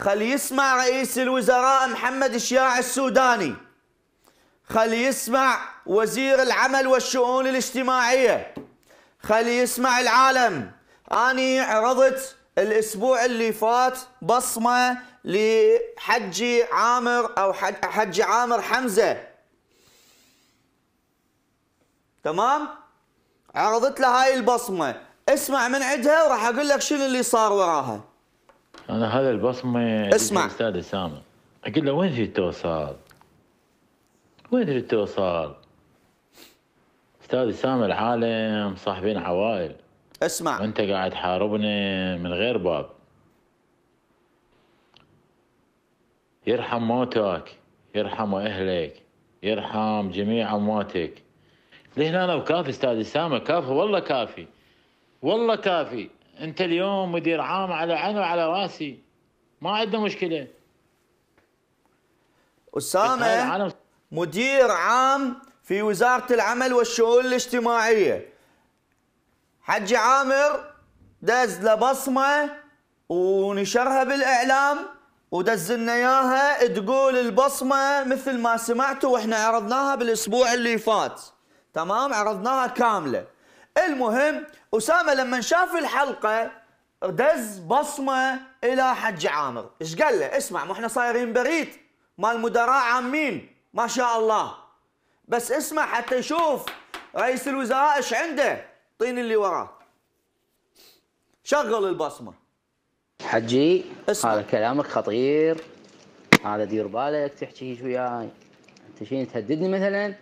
خلي يسمع رئيس الوزراء محمد الشياع السوداني خلي يسمع وزير العمل والشؤون الاجتماعية خلي يسمع العالم أني عرضت الأسبوع اللي فات بصمة لحجي عامر أو حجي عامر حمزة تمام عرضت له هاي البصمة اسمع من عندها وراح أقول لك شنو اللي صار وراها انا هذا البصمه اسمع استاذ اسامه اقول له وين تريد توصل؟ وين تريد توصل؟ استاذ اسامه العالم صاحبين عوائل اسمع وانت قاعد تحاربنا من غير باب يرحم موتك يرحم اهلك يرحم جميع امواتك لهنا انا وكافي استاذ اسامه كافي والله كافي والله كافي انت اليوم مدير عام على عين وعلى راسي ما عندنا مشكله اسامه مدير عام في وزاره العمل والشؤون الاجتماعيه حجي عامر دز له بصمه ونشرها بالاعلام ودز لنا اياها تقول البصمه مثل ما سمعتوا واحنا عرضناها بالاسبوع اللي فات تمام عرضناها كامله المهم اسامه لما شاف الحلقه دز بصمه الى حج عامر ايش قال له اسمع ما احنا صايرين بريد مال المدراء عامين ما شاء الله بس اسمع حتى يشوف رئيس الوزراء ايش عنده طين اللي وراه شغل البصمه حجي اسمع. هذا كلامك خطير هذا دير بالك تحكي وياي انت شنو تهددني مثلا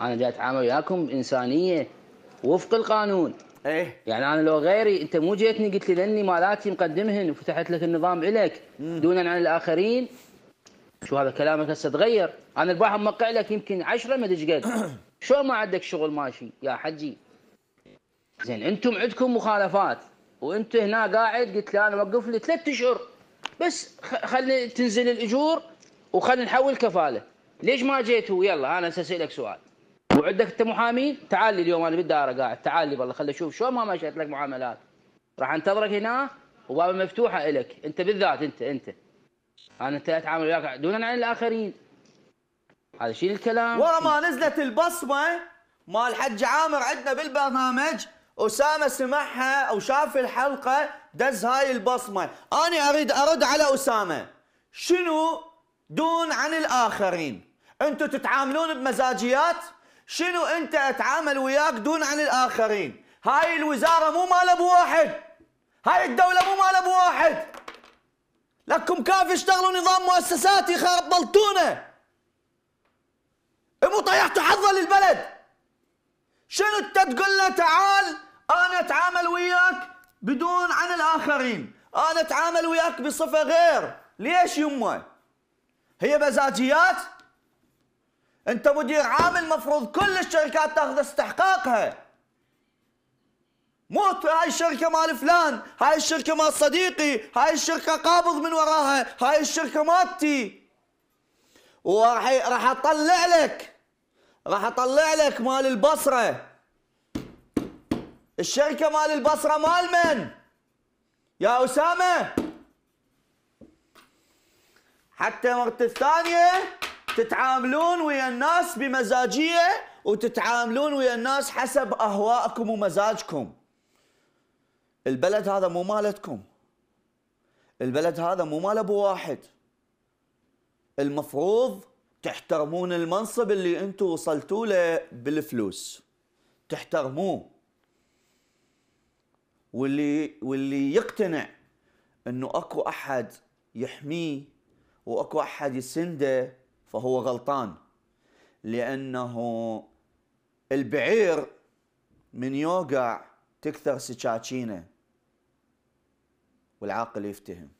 انا جاي اتعامل وياكم بانسانيه وفق القانون ايه يعني انا لو غيري انت مو جيتني قلت لي لاني مالاتي مقدمهن وفتحت لك النظام الك دونا عن الاخرين شو هذا كلامك هسه تغير انا البحر موقع لك يمكن 10 ما ادري شو ما عندك شغل ماشي يا حجي زين انتم عندكم مخالفات وانت هنا قاعد قلت لي انا وقف لي ثلاث اشهر بس خلي تنزل الاجور وخلي نحول كفاله ليش ما جيتوا يلا انا اسالك سؤال وعندك انت محامي تعال لي اليوم انا بالدائره قاعد تعال لي والله خلي اشوف شلون ما مشيت لك معاملات راح انتظرك هنا وبابا مفتوحه لك انت بالذات انت انت انا انت اتعامل وياك دون عن الاخرين هذا شيء الكلام ورا ما نزلت البصمه مال حج عامر عندنا بالبرنامج اسامه سمعها وشاف الحلقه دز هاي البصمه انا اريد ارد على اسامه شنو دون عن الاخرين انتم تتعاملون بمزاجيات شنو انت اتعامل وياك دون عن الاخرين هاي الوزاره مو مال ابو واحد هاي الدوله مو مال ابو واحد لكم كافي اشتغلوا نظام مؤسساتي خبلتونا مو طيحتوا حظه للبلد شنو انت تقول له تعال انا اتعامل وياك بدون عن الاخرين انا اتعامل وياك بصفه غير ليش يمه هي مزاجيات انت مدير عام المفروض كل الشركات تاخذ استحقاقها مو هاي الشركة مال فلان هاي الشركة مال صديقي هاي الشركة قابض من وراها هاي الشركة مالتي وراح راح اطلع لك راح اطلع لك مال البصرة الشركة مال البصرة مال من؟ يا أسامة حتى مرة الثانية تتعاملون ويا الناس بمزاجيه وتتعاملون ويا الناس حسب اهوائكم ومزاجكم البلد هذا مو مالتكم البلد هذا مو مال ابو واحد المفروض تحترمون المنصب اللي انتم وصلتوا له بالفلوس تحترموه واللي واللي يقتنع انه اكو احد يحميه واكو احد يسنده فهو غلطان لأنه البعير من يوقع تكثر سكاكينه والعاقل يفتهم